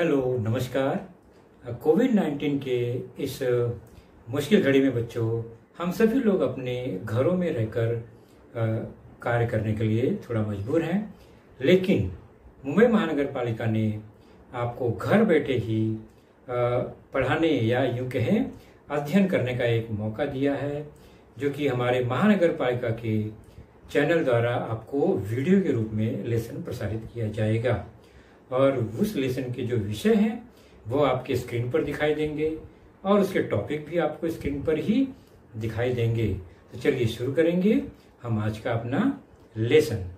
hello नमस्कार Covid nineteen के इस मुश्किल घड़ी में बच्चों हम सभी लोग अपने घरों में रहकर कार्य करने के लिए थोड़ा मजबूर हैं लेकिन मुंबई महानगर पालिका ने आपको घर बैठे ही पढ़ाने या यूँ कहें अध्ययन करने का एक मौका दिया है जो कि हमारे महानगर पालिका के चैनल द्वारा आपको वीडियो के रूप में लेसन प्रसारित किया जाएगा और उस लेसन के जो विषय हैं वो आपके स्क्रीन पर दिखाई देंगे और उसके टॉपिक भी आपको स्क्रीन पर ही दिखाई देंगे तो चलिए शुरू करेंगे हम आज का अपना लेसन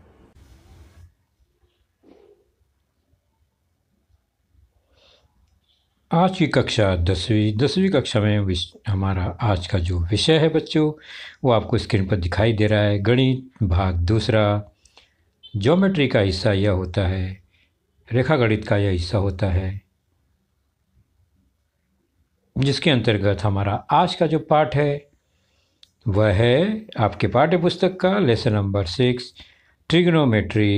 आज की कक्षा दसवीं दसवीं कक्षा में हमारा आज का जो विषय है बच्चों वो आपको स्क्रीन पर दिखाई दे रहा है गणित भाग दूसरा ज्योमेट्री का हिस्सा यह होता है रेखा गणित का यह हिस्सा होता है जिसके अंतर्गत हमारा आज का जो पाठ है वह है आपके पाठ्य पुस्तक का lesson number six trigonometry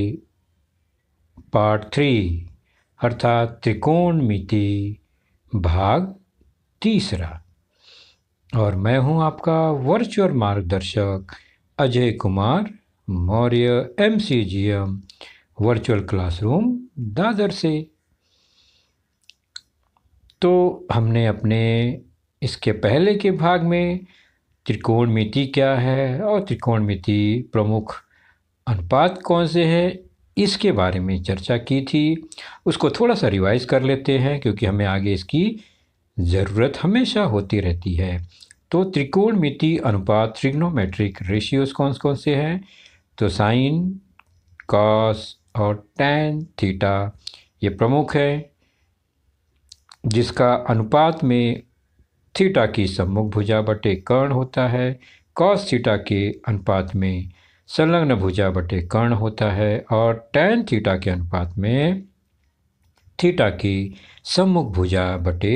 part three अर्थात त्रिकोण मिति भाग तीसरा और मैं हूं आपका वर्चुअल मार्गदर्शक Ajay Kumar Maurya M C G M virtual classroom Dadar से तो हमने अपने इसके पहले के भाग में त्रिकोण मिति क्या है और त्रिकोण मिति प्रमुख अनुपात कौन से हैं इसके बारे में चर्चा की थी उसको थोड़ा सा रिवाइज़ कर लेते हैं क्योंकि हमें आगे इसकी ज़रूरत हमेशा होती रहती है तो त्रिकोण मिति अनुपात ट्रिग्नोमेट्रिक रेशियोज कौन कौन से हैं तो साइन कॉस और टैन थीटा ये प्रमुख है जिसका अनुपात में थीटा की सम्मुख भुजा बटे कर्ण होता है कॉस थीटा के अनुपात में संलग्न भुजा बटे कर्ण होता है और टैन थीटा के अनुपात में थीटा की सम्मुख भुजा बटे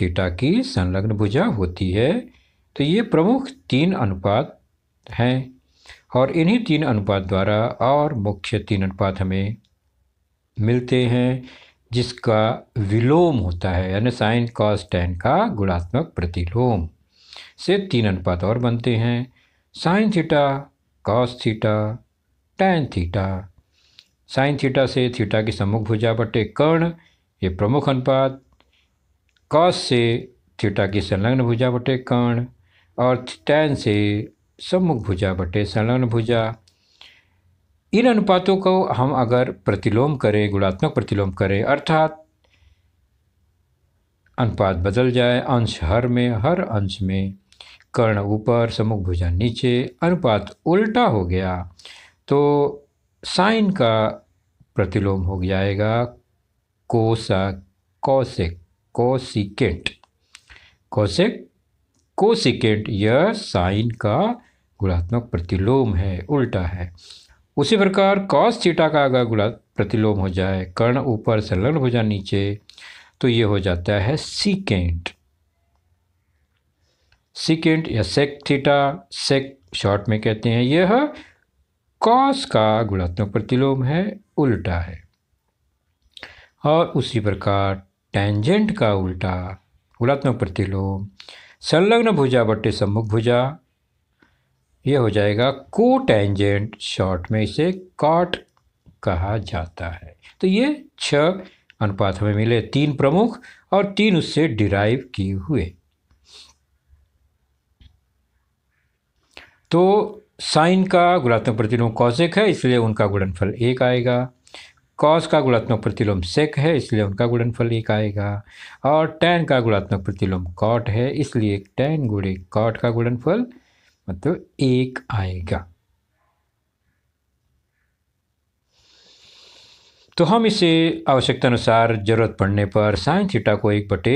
थीटा की संलग्न भुजा होती है तो ये प्रमुख तीन अनुपात हैं और इन्हीं तीन अनुपात द्वारा और मुख्य तीन अनुपात हमें मिलते हैं जिसका विलोम होता है यानी साइन कॉस टैन का गुणात्मक प्रतिलोम से तीन अनुपात और बनते हैं sine theta cos theta tan theta sine theta से थीटा की सम्मुख भुजा बटे कर्ण ये प्रमुख अनुपात कॉस से थीटा की संलग्न भुजा बटे कर्ण और टैन से सम्मुख भुजा बटे सलन भुजा इन अनुपातों को हम अगर प्रतिलोम करें गुणात्मक प्रतिलोम करें अर्थात अनुपात बदल जाए अंश हर में हर अंश में कर्ण ऊपर समुख भुजा नीचे अनुपात उल्टा हो गया तो साइन का प्रतिलोम हो जाएगा कोसा कौशिक कोसिकेंट कौशिक कोसिकेंट यह साइन का गुणात्मक प्रतिलोम है उल्टा है उसी प्रकार कॉस थीटा का अगर गुणा प्रतिलोम हो जाए कर्ण ऊपर संलग्न हो जाए नीचे तो ये हो जाता है सीकेंट सीकेंट या सेक थीटा सेक शॉर्ट में कहते हैं यह कॉस का गुणात्मक प्रतिलोम है उल्टा है और उसी प्रकार टेंजेंट का उल्टा गुणात्मक प्रतिलोम संलग्न भुजा बट्टे सम्मुख भुजा ये हो जाएगा टेंजेंट शॉर्ट में इसे कॉट कहा जाता है तो ये छ अनुपात हमें मिले तीन प्रमुख और तीन उससे डिराइव किए हुए तो साइन का गुणात्मक प्रतिलोम कौशिक है इसलिए उनका गुणनफल एक आएगा कॉस का गुणात्मक प्रतिलोम सेक है इसलिए उनका गुणनफल एक आएगा और टैन का गुणात्मक प्रतिलोम कॉट है इसलिए टैन गुणे कॉट का गुणनफल मतलब एक आएगा तो हम इसे आवश्यकता अनुसार जरूरत पड़ने पर साइन थीटा को एक बटे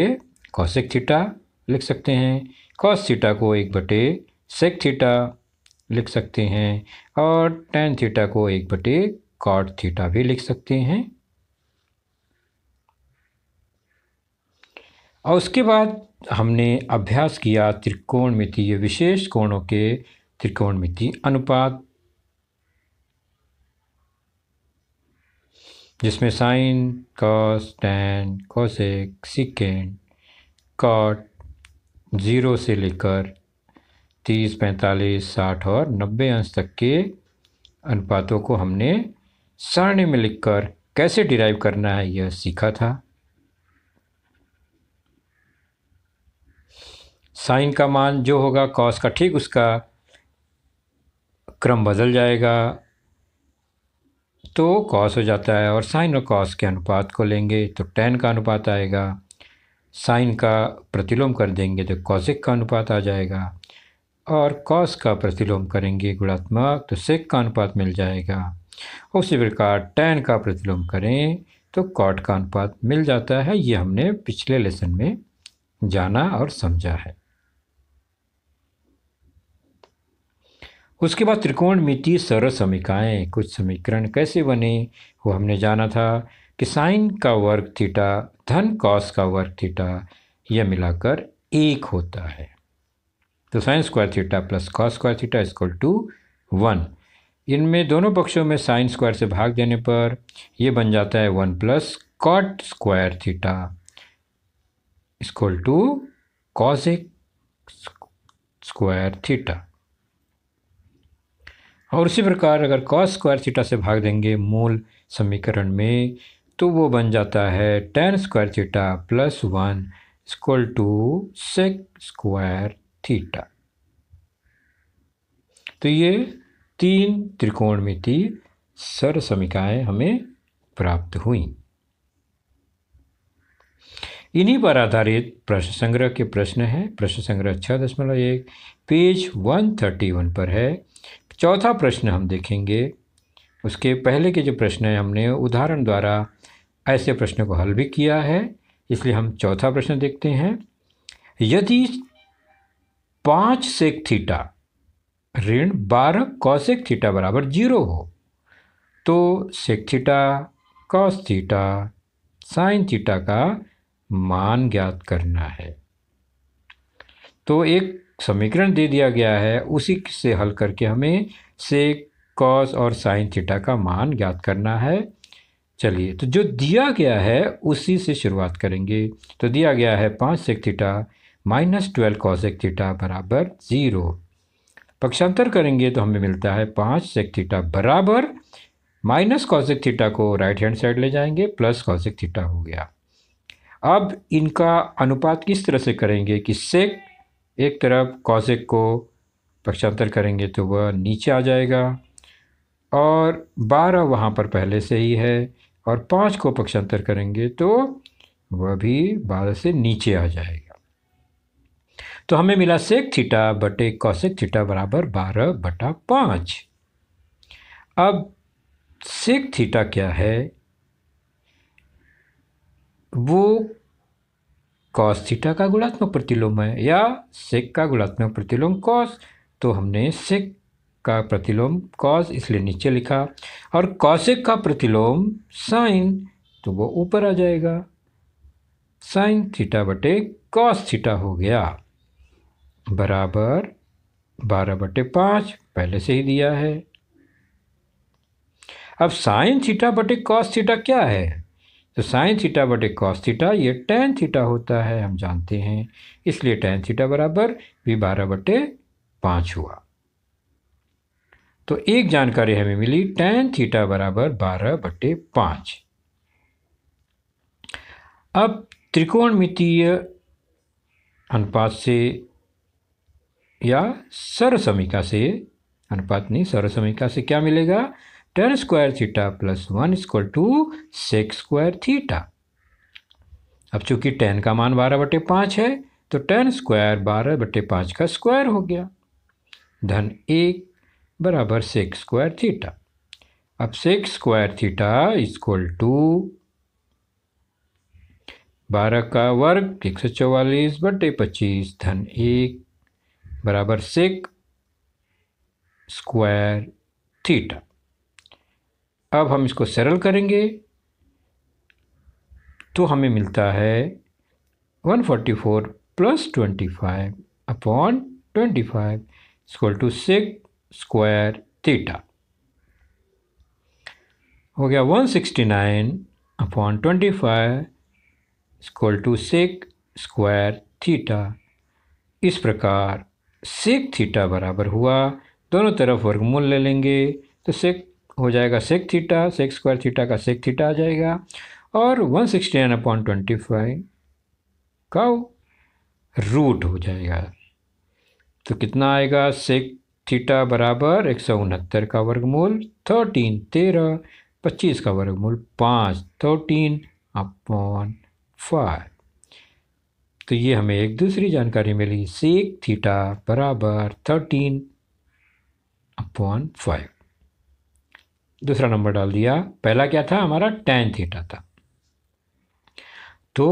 कौशिक थीटा लिख सकते हैं कॉस थीटा को एक बटे सेक थीटा लिख सकते हैं और टेन थीटा को एक बटे कॉट थीटा भी लिख सकते हैं और उसके बाद हमने अभ्यास किया त्रिकोणमितीय विशेष कोणों के मिति अनुपात जिसमें sine cos tan cosec secant cot zero से लेकर तीस पैंतालीस साठ और नब्बे अंश तक के अनुपातों को हमने सारणी में लिखकर कैसे डिराइव करना है यह सीखा था साइन का मान जो होगा कॉस का ठीक उसका क्रम बदल जाएगा तो कॉस हो जाता है और साइन और कॉस के अनुपात को लेंगे तो टेन का अनुपात आएगा साइन का प्रतिलोम कर देंगे तो कॉसिक का अनुपात आ जाएगा और कॉस का प्रतिलोम करेंगे गुणात्मक तो सेक का अनुपात मिल जाएगा उसी प्रकार टेन का प्रतिलोम करें तो कॉट का अनुपात मिल जाता है ये हमने पिछले लेसन में जाना और समझा है उसके बाद त्रिकोण मिति सरल समीकाएँ कुछ समीकरण कैसे बने वो हमने जाना था कि साइन का वर्ग थीटा धन कॉस का वर्ग थीटा यह मिलाकर एक होता है तो sine square theta plus cos square theta is equal to one इनमें दोनों पक्षों में साइन स्क्वायर से भाग देने पर यह बन जाता है one plus cot square theta is equal to cosec square theta और उसी प्रकार अगर कॉस स्क्वायर थीटा से भाग देंगे मूल समीकरण में तो वो बन जाता है tan square theta plus one equal to sec square theta तो ये तीन त्रिकोणमिति सर समीकाएँ हमें प्राप्त हुई इन्हीं पर आधारित प्रश्न संग्रह के प्रश्न हैं प्रश्न संग्रह छः दशमलव एक पेज वन थर्टी वन पर है चौथा प्रश्न हम देखेंगे उसके पहले के जो प्रश्न है हमने उदाहरण द्वारा ऐसे प्रश्न को हल भी किया है इसलिए हम चौथा प्रश्न देखते हैं यदि पाँच सेक थीटा ऋण बारह कौशिक थीटा बराबर जीरो हो तो sec theta cos theta sine theta का मान ज्ञात करना है तो एक समीकरण दे दिया गया है उसी से हल करके हमें सेक कॉस और साइन थीटा का मान ज्ञात करना है चलिए तो जो दिया गया है उसी से शुरुआत करेंगे तो दिया गया है पाँच sec theta minus twelve cos एक थीटा बराबर ज़ीरो पक्षांतर करेंगे तो हमें मिलता है पाँच सेक थीटा बराबर माइनस कॉसिक थीटा को राइट हैंड साइड ले जाएंगे प्लस कॉसिक थीटा हो गया अब इनका अनुपात किस तरह से करेंगे कि सेक एक तरफ कॉजिक को पक्षांतर करेंगे तो वह नीचे आ जाएगा और बारह वहाँ पर पहले से ही है और पाँच को पक्षांतर करेंगे तो वह भी बारह से नीचे आ जाएगा तो हमें मिला सेक थीटा बटे कौशिक थीटा बराबर बारह बटा पाँच अब सेक थीटा क्या है वो कॉस थीटा का गुणात्मक प्रतिलोम है या सेक का गुणात्मक प्रतिलोम कॉस तो हमने सेक का प्रतिलोम कॉस इसलिए नीचे लिखा और कॉसेक का प्रतिलोम साइन तो वो ऊपर आ जाएगा साइन थीटा बटे कॉस थीटा हो गया बराबर बारह बटे पाँच पहले से ही दिया है अब साइन थीटा बटे कॉस थीटा क्या है तो साइन थीटा बटे कॉस थीटा ये टेन थीटा होता है हम जानते हैं इसलिए टेन थीटा बराबर वी बारह बटे पाँच हुआ तो एक जानकारी हमें मिली टेन थीटा बराबर बारह बटे पाँच अब त्रिकोणमितीय अनुपात से या सर समीका से अनुपात नहीं सर समीका से क्या मिलेगा tan square theta plus one equal to sec square theta अब चूंकि टेन का मान बारह बटे पाँच है तो टेन स्क्वायर बारह बटे पाँच का स्क्वायर हो गया धन एक बराबर सिक्स स्क्वायर थीटा अब sec square theta equal to बारह का वर्ग एक सौ चौवालीस बटे पच्चीस धन एक बराबर सिक्स स्क्वायर थीटा अब हम इसको सरल करेंगे तो हमें मिलता है 144 plus twenty five upon twenty five equal to sec square theta हो गया 169 upon twenty five equal to sec square theta इस प्रकार सेक थीटा बराबर हुआ दोनों तरफ वर्गमूल ले लेंगे तो सिक्स हो जाएगा sec theta sec square theta का सेक थीटा आ जाएगा और one sixty nine upon twenty five का रूट हो जाएगा तो कितना आएगा सेक थीटा बराबर एक सौ उनहत्तर का वर्गमूल थर्टीन तेरह पच्चीस का वर्गमूल पाँच थर्टीन अपॉन फाइव तो ये हमें एक दूसरी जानकारी मिली सेक थीटा बराबर थर्टीन अपॉन फाइव दूसरा नंबर डाल दिया पहला क्या था हमारा टेन थीटा था तो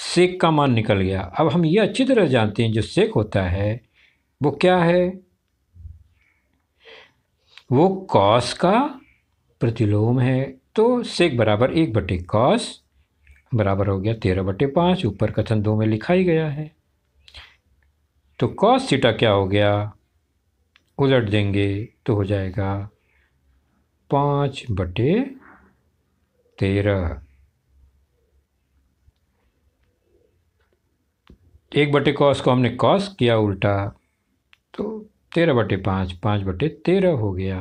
सेक का मान निकल गया अब हम ये अच्छी तरह जानते हैं जो सेक होता है वो क्या है वो कॉस का प्रतिलोम है तो सेक बराबर एक बटे कॉस बराबर हो गया तेरह बटे पाँच ऊपर कथन दो में लिखा ही गया है तो कॉस सीटा क्या हो गया उलट देंगे तो हो जाएगा पाँच बटे तेरह एक बटे कॉस को हमने कॉस किया उल्टा तो तेरह बटे पाँच पाँच बटे तेरह हो गया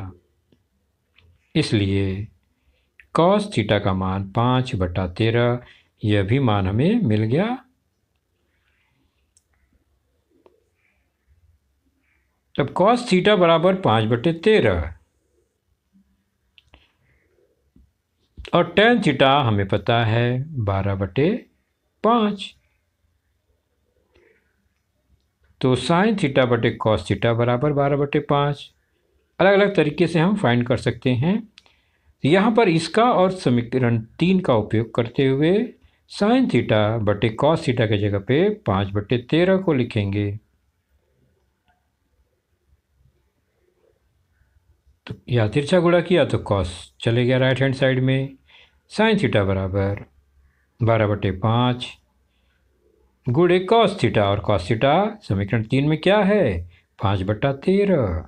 इसलिए कॉस थीटा का मान पाँच बटा तेरह यह भी मान हमें मिल गया तब कॉस थीटा बराबर पाँच बटे तेरह और टेन थीटा हमें पता है बारह बटे पाँच तो साइन थीटा बटे कॉस थीटा बराबर बारह बटे पाँच अलग अलग तरीके से हम फाइंड कर सकते हैं यहाँ पर इसका और समीकरण तीन का उपयोग करते हुए साइन थीटा बटे कॉस थीटा की जगह पे पाँच बटे तेरह को लिखेंगे तो या तिरछा गुड़ा किया तो कॉस चले गया राइट हैंड साइड में साइन थीटा बराबर बारह बटे पाँच गुड़े कॉस थीटा और कॉस थीटा समीकरण तीन में क्या है पाँच बटा तेरह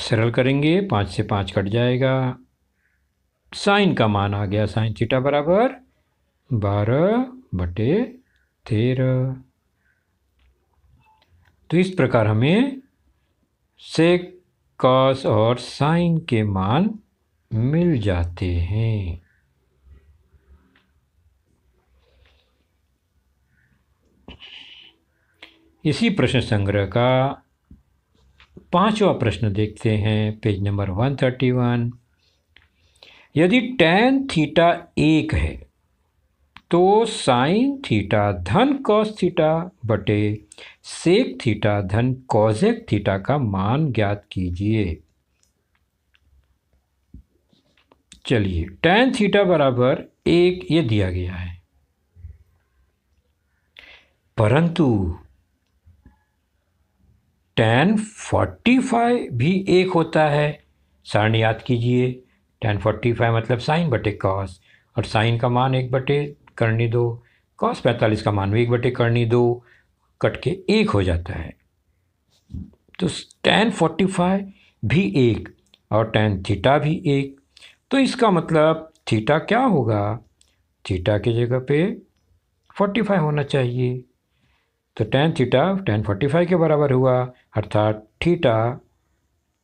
सरल करेंगे पाँच से पाँच कट जाएगा साइन का मान आ गया साइन थीटा बराबर बारह बटे तेरह तो इस प्रकार हमें सेक कॉस और साइन के मान मिल जाते हैं इसी प्रश्न संग्रह का पांचवा प्रश्न देखते हैं पेज नंबर 131 यदि टेन थीटा एक है तो साइन थीटा धन कॉस थीटा बटे सेक थीटा धन कॉजेक थीटा का मान ज्ञात कीजिए चलिए टेन थीटा बराबर एक ये दिया गया है परंतु टेन फोर्टी फाइव भी एक होता है सारण याद कीजिए टेन फोर्टी फाइव मतलब साइन बटे कॉस और साइन का मान एक बटे करनी दो कॉस पैंतालीस का मान भी एक बटे करनी दो कट के एक हो जाता है तो टेन फोर्टी फाइव भी एक और टेन थीटा भी एक तो इसका मतलब थीटा क्या होगा थीटा की जगह पे फोर्टी फाइव होना चाहिए तो tan theta tan forty five के बराबर हुआ अर्थात थीटा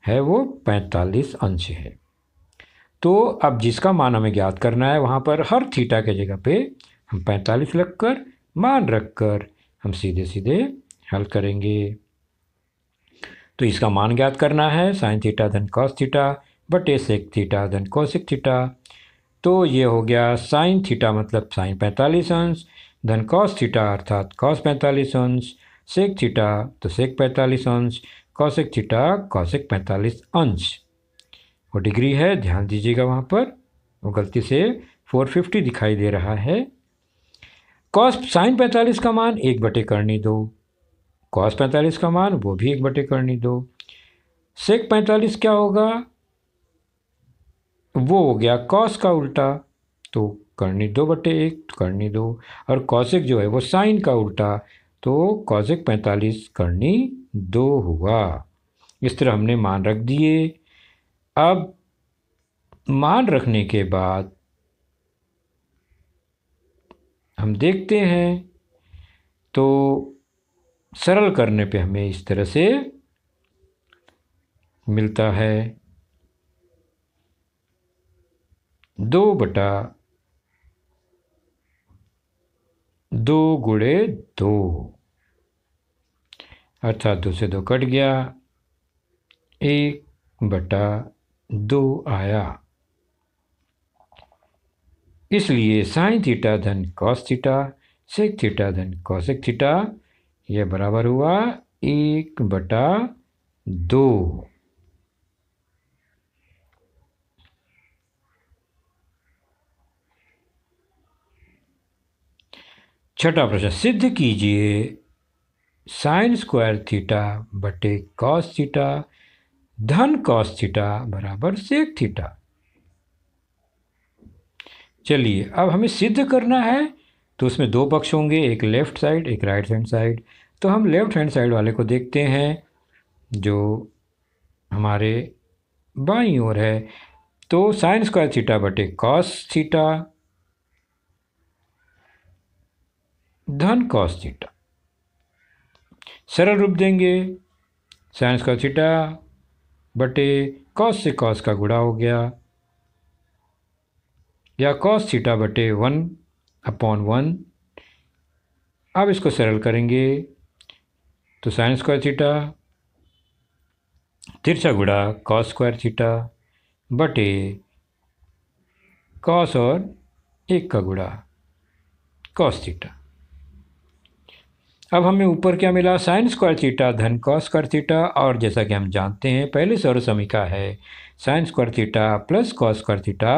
है वो पैंतालीस अंश है तो अब जिसका मान हमें ज्ञात करना है वहाँ पर हर थीटा के जगह पे हम 45 रखकर मान रखकर हम सीधे सीधे हल करेंगे तो इसका मान ज्ञात करना है साइन थीटा धन कॉस थीटा बटे सेक थीटा धन कौशिक थीटा तो ये हो गया साइन थीटा मतलब साइन पैंतालीस अंश धन कॉस थीटा अर्थात कॉस पैंतालीस अंश सेक थीटा तो सेक पैंतालीस अंश कौशिक थीटा कौशिक पैंतालीस अंश वो डिग्री है ध्यान दीजिएगा वहाँ पर वो गलती से 450 दिखाई दे रहा है कॉस साइन पैंतालीस का मान एक बटे करनी दो कॉस पैंतालीस का मान वो भी एक बटे करनी दो सेक पैंतालीस क्या होगा वो हो गया कॉस का उल्टा तो करनी दो बटे एक तो करनी दो और कौशिक जो है वो साइन का उल्टा तो कौशिक पैंतालीस करनी दो हुआ इस तरह हमने मान रख दिए अब मान रखने के बाद हम देखते हैं तो सरल करने पे हमें इस तरह से मिलता है दो बटा दो गुड़े दो अर्थात दो से दो कट गया एक बटा दो आया इसलिए साइन थीटा धन कॉस थीटा सेक थीटा धन कॉसेक थीटा यह बराबर हुआ एक बटा दो छठा प्रश्न सिद्ध कीजिए साइन स्क्वायर थीटा बटे कॉस थीटा धन कॉस थीटा बराबर सेक थीटा चलिए अब हमें सिद्ध करना है तो उसमें दो पक्ष होंगे एक लेफ्ट साइड एक राइट हैंड साइड तो हम लेफ्ट हैंड साइड वाले को देखते हैं जो हमारे बाई ओर है तो साइन स्क्वायर थीटा बटे कॉस थीटा धन कॉस थीटा सरल रूप देंगे साइन स्क्वायर थीटा बटे कॉस से कॉस का गुड़ा हो गया या कॉस थीटा बटे वन अपॉन वन अब इसको सरल करेंगे तो साइन स्क्वायर थीटा तिरछा गुड़ा कॉस स्क्वायर थीटा बटे कॉस और एक का गुड़ा कॉस थीटा अब हमें ऊपर क्या मिला साइन स्क्वायर थीटा धन कॉस स्क्वायर थीटा और जैसा कि हम जानते हैं पहले समीका है sine square theta plus cos square theta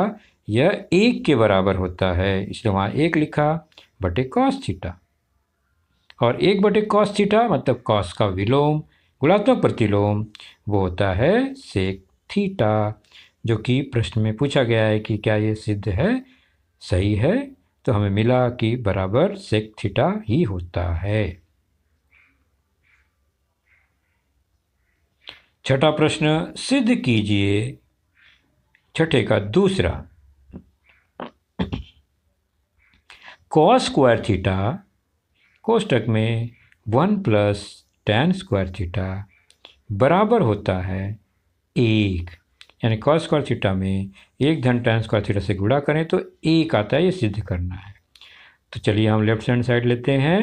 यह एक के बराबर होता है इसलिए वहाँ एक लिखा बटे कॉस थीटा और एक बटे कॉस थीटा मतलब कॉस का विलोम गुणात्मक प्रतिलोम वो होता है सेक थीटा जो कि प्रश्न में पूछा गया है कि क्या ये सिद्ध है सही है तो हमें मिला कि बराबर सेक थीटा ही होता है छठा प्रश्न सिद्ध कीजिए छठे का दूसरा कॉस स्क्वायर थीटा कोष्टक में one plus tan square theta बराबर होता है एक यानी कॉस स्क्वायर थीटा में एक धन टेन स्क्वायर थीटा से गुणा करें तो एक आता है ये सिद्ध करना है तो चलिए हम लेफ्ट हैंड साइड लेते हैं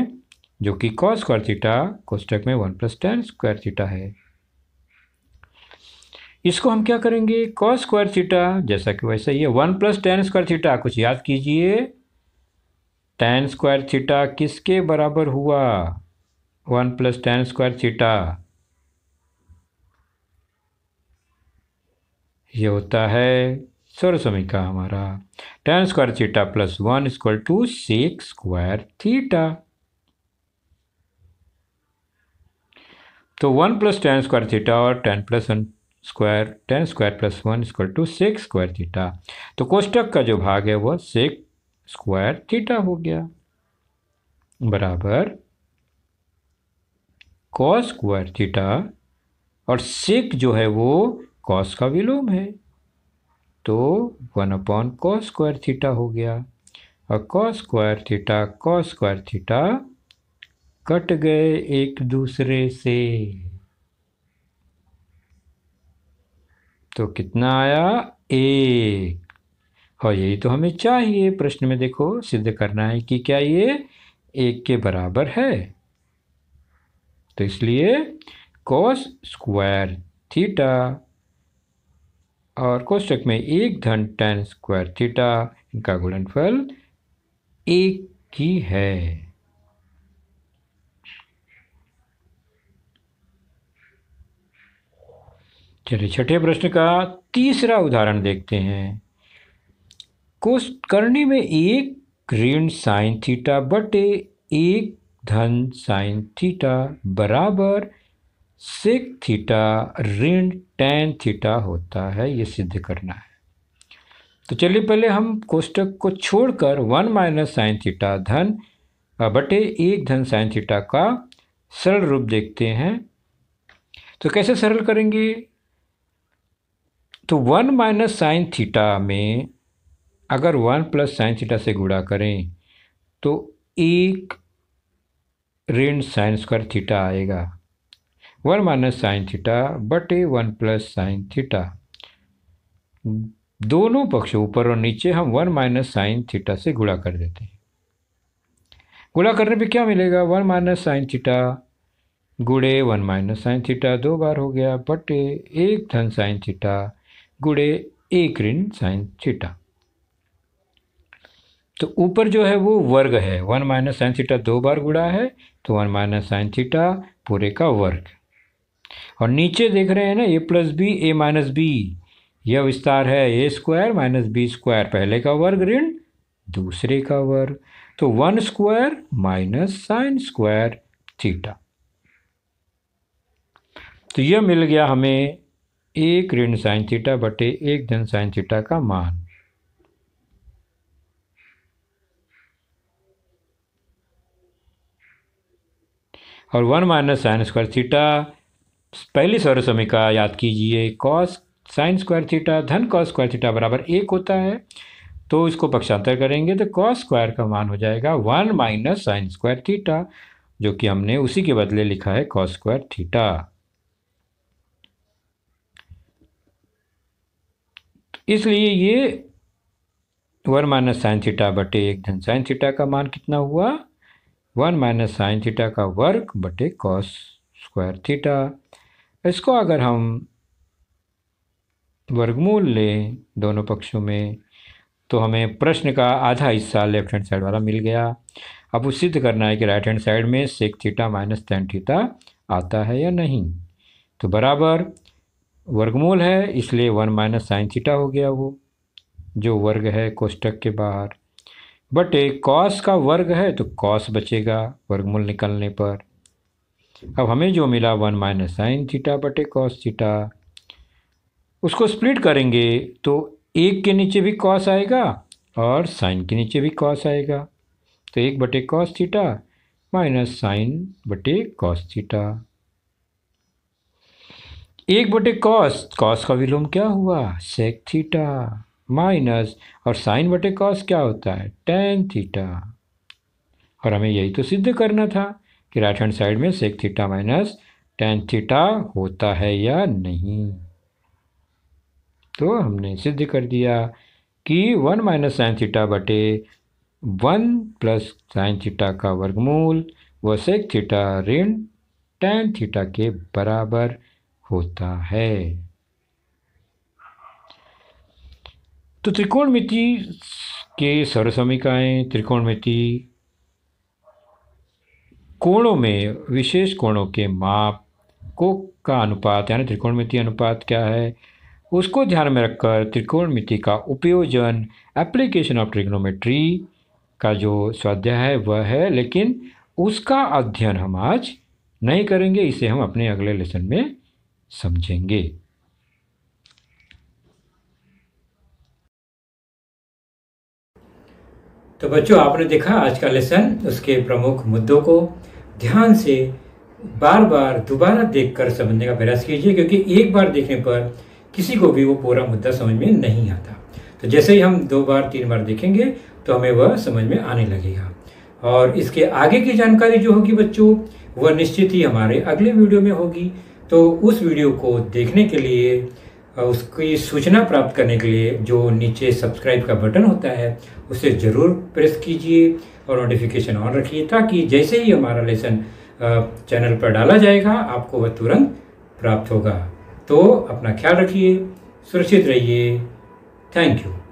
जो कि कॉस स्क्वायर थीटा कोष्टक में one plus tan square theta है इसको हम क्या करेंगे कॉस स्क्वायर थीटा जैसा कि वैसा ही है one plus tan square theta कुछ याद कीजिए टेन स्क्वायर थीटा किसके बराबर हुआ one plus tan square theta ये होता है सर्व समीका हमारा tan square theta plus one square to sec square theta तो one plus tan square theta और tan plus one square tan square plus one square to sec square theta तो कोष्टक का जो भाग है वह सेक स्क्वायर थीटा हो गया बराबर कॉस स्क्वायर थीटा और सेक जो है वो कॉस का विलोम है तो one upon cos square theta हो गया और cos square theta cos square theta cut गए एक दूसरे से तो कितना आया एक और हाँ, यही तो हमें चाहिए प्रश्न में देखो सिद्ध करना है कि क्या ये एक के बराबर है तो इसलिए कॉस स्क्वायर थीटा और कोष्टक में एक धन टेन स्क्वायर थीटा इनका गुणनफल एक ही है चलिए छठे प्रश्न का तीसरा उदाहरण देखते हैं कोष करने में एक ऋण साइन थीटा बटे एक धन साइन थीटा बराबर सेक थीटा ऋण टेन थीटा होता है ये सिद्ध करना है तो चलिए पहले हम कोष्टक को छोड़कर वन माइनस साइन थीटा धन बटे एक धन साइन थीटा का सरल रूप देखते हैं तो कैसे सरल करेंगे तो वन माइनस साइन थीटा में अगर वन प्लस साइन थीटा से गुणा करें तो एक ऋण साइन स्क्वायर थीटा आएगा वन माइनस साइन थीटा बटे वन प्लस साइन थीटा दोनों पक्ष ऊपर और नीचे हम वन माइनस साइन थीटा से गुणा कर देते हैं गुणा करने पे क्या मिलेगा वन माइनस साइन थीटा गुड़े वन माइनस साइन थीटा दो बार हो गया बटे एक धन साइन थीटा गुड़े एक ऋण साइन थीटा तो ऊपर जो है वो वर्ग है वन माइनस साइन थीटा दो बार गुड़ा है तो वन माइनस साइन थीटा पूरे का वर्ग और नीचे देख रहे हैं ना A plus B A minus B यह विस्तार है A square minus B square पहले का वर्ग ऋण दूसरे का वर्ग तो one square minus sine square theta तो यह मिल गया हमें एक ऋण साइन थीटा बटे एक धन साइन थीटा का मान और one minus sine square theta पहली सौर समीका याद कीजिए कॉस साइन स्क्वायर थीटा धन कॉस स्क्वायर थीटा बराबर एक होता है तो इसको पक्षांतर करेंगे तो कॉस स्क्वायर का मान हो जाएगा one minus sine square theta जो कि हमने उसी के बदले लिखा है कॉस स्क्वायर थीटा इसलिए ये वन माइनस साइन थीटा बटे एक धन साइन थीटा का मान कितना हुआ वन माइनस साइन थीटा का वर्ग बटे कॉस स्क्वायर थीटा इसको अगर हम वर्गमूल लें दोनों पक्षों में तो हमें प्रश्न का आधा हिस्सा लेफ्ट हैंड साइड वाला मिल गया अब वो सिद्ध करना है कि राइट हैंड साइड में sec theta minus tan theta आता है या नहीं तो बराबर वर्गमूल है इसलिए वन माइनस साइन थीटा हो गया वो जो वर्ग है कोष्टक के बाहर बटे कॉस का वर्ग है तो कॉस बचेगा वर्गमूल निकलने पर अब हमें जो मिला वन माइनस साइन थीटा बटे कॉस थीटा उसको स्प्लिट करेंगे तो एक के नीचे भी कॉस आएगा और साइन के नीचे भी कॉस आएगा तो एक बटे कॉस थीटा माइनस साइन बटे कॉस थीटा एक बटे कॉस कॉस का विलोम क्या हुआ सेक थीटा माइनस और साइन बटे कॉस क्या होता है टेन थीटा और हमें यही तो सिद्ध करना था कि राइट हैंड साइड में sec theta minus tan theta होता है या नहीं तो हमने सिद्ध कर दिया कि वन माइनस साइन थीटा बटे वन प्लस साइन थीटा का वर्गमूल व सेक थीटा ऋण टेन थीटा के बराबर होता है तो त्रिकोणमिति के त्रिकोण त्रिकोणमिति कोणों में विशेष कोणों के माप को का अनुपात यानी त्रिकोणमिति अनुपात क्या है उसको ध्यान में रखकर त्रिकोणमिति का उपयोजन एप्लीकेशन ऑफ ट्रिग्नोमेट्री का जो स्वाध्याय है वह है लेकिन उसका अध्ययन हम आज नहीं करेंगे इसे हम अपने अगले लेसन में समझेंगे तो बच्चों आपने देखा आज का लेसन उसके प्रमुख मुद्दों को ध्यान से बार बार दोबारा देखकर समझने का प्रयास कीजिए क्योंकि एक बार देखने पर किसी को भी वो पूरा मुद्दा समझ में नहीं आता तो जैसे ही हम दो बार तीन बार देखेंगे तो हमें वह समझ में आने लगेगा और इसके आगे की जानकारी जो होगी बच्चों वह निश्चित ही हमारे अगले वीडियो में होगी तो उस वीडियो को देखने के लिए उसकी सूचना प्राप्त करने के लिए जो नीचे सब्सक्राइब का बटन होता है उसे ज़रूर प्रेस कीजिए और नोटिफिकेशन ऑन रखिए ताकि जैसे ही हमारा लेसन चैनल पर डाला जाएगा आपको वह तुरंत प्राप्त होगा तो अपना ख्याल रखिए सुरक्षित रहिए थैंक यू